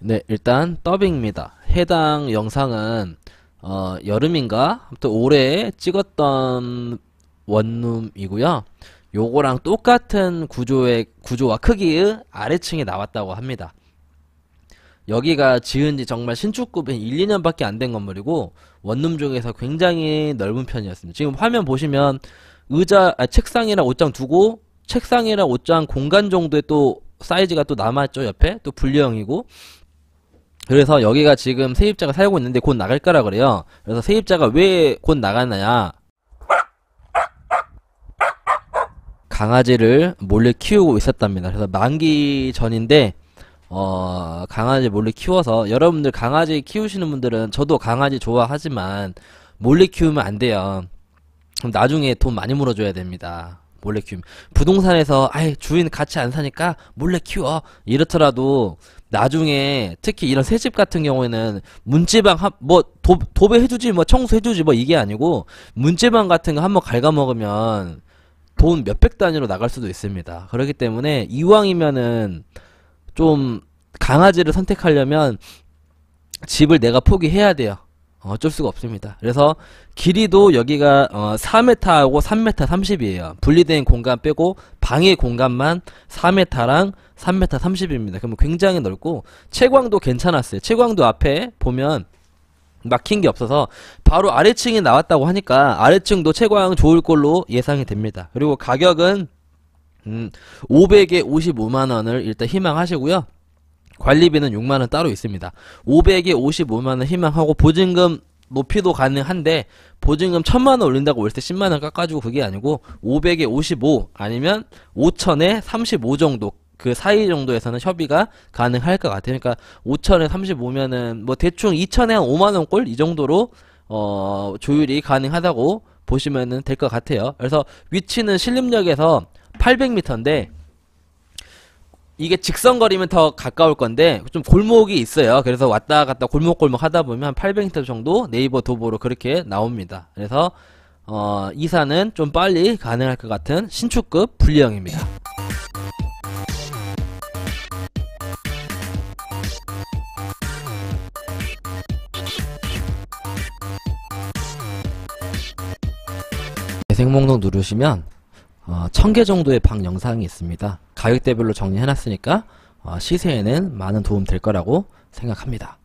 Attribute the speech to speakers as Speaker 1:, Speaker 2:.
Speaker 1: 네, 일단 더빙입니다. 해당 영상은 어, 여름인가? 아무튼 올해 찍었던 원룸이고요. 요거랑 똑같은 구조의 구조와 크기의 아래층에 나왔다고 합니다. 여기가 지은 지 정말 신축급인 1, 2년밖에 안 된 건물이고 원룸 중에서 굉장히 넓은 편이었습니다. 지금 화면 보시면 의자, 아, 책상이랑 옷장 두고 책상이랑 옷장 공간 정도의 또 사이즈가 또남았죠 옆에 또 분리형이고 그래서 여기가 지금 세입자가 살고 있는데 곧 나갈 거라 그래요. 그래서 세입자가 왜 곧나갔나야 강아지를 몰래 키우고 있었답니다. 그래서 만기 전인데 어, 강아지 몰래 키워서 여러분들 강아지 키우시는 분들은 저도 강아지 좋아하지만 몰래 키우면 안 돼요. 그럼 나중에 돈 많이 물어줘야 됩니다. 몰래 키우면 부동산에서 아예 주인 같이 안 사니까 몰래 키워 이렇더라도 나중에 특히 이런 새집 같은 경우에는 문지방 한, 뭐 도배해주지 뭐 청소해주지 뭐 이게 아니고 문지방 같은 거 한번 갉아먹으면 돈 몇 백 단위로 나갈 수도 있습니다. 그렇기 때문에 이왕이면은 좀 강아지를 선택하려면 집을 내가 포기해야 돼요. 어, 어쩔 수가 없습니다. 그래서 길이도 여기가 어 4m하고 3m 30이에요. 분리된 공간 빼고 방의 공간만 4m랑 3m 30입니다. 그럼 굉장히 넓고 채광도 괜찮았어요. 채광도 앞에 보면 막힌 게 없어서 바로 아래층이 나왔다고 하니까 아래층도 채광 좋을 걸로 예상이 됩니다. 그리고 가격은 음 555만원을 일단 희망하시고요. 관리비는 6만원 따로 있습니다. 500에 55만원 희망하고 보증금 높이도 가능한데 보증금 1000만원 올린다고 월세 10만원 깎아주고 그게 아니고 500에 55 아니면 5000에 35 정도 그 사이 정도에서는 협의가 가능할 것 같아요. 그러니까 5천에 35면은 뭐 대충 2천에 한 5만 원꼴 이 정도로 어 조율이 가능하다고 보시면될 것 같아요. 그래서 위치는 신림역에서 800m인데 이게 직선거리면 더 가까울 건데 좀 골목이 있어요. 그래서 왔다 갔다 골목골목 하다 보면 한 800m 정도 네이버 도보로 그렇게 나옵니다. 그래서 어, 이사는 좀 빨리 가능할 것 같은 신축급 분리형입니다. 재생 목록 누르시면 어, 1000개 정도의 방 영상이 있습니다. 가격대별로 정리해놨으니까 어, 시세에는 많은 도움 될 거라고 생각합니다.